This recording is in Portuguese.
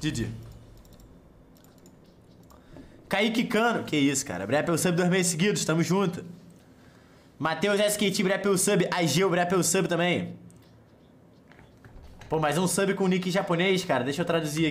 Didi. Kaique Cano. Que isso, cara. Bré pelo sub dois meses seguidos. Tamo junto. Matheus SKT, bré pelo sub. Ageu, bré pelo sub também. Pô, mais um sub com nick japonês, cara. Deixa eu traduzir aqui.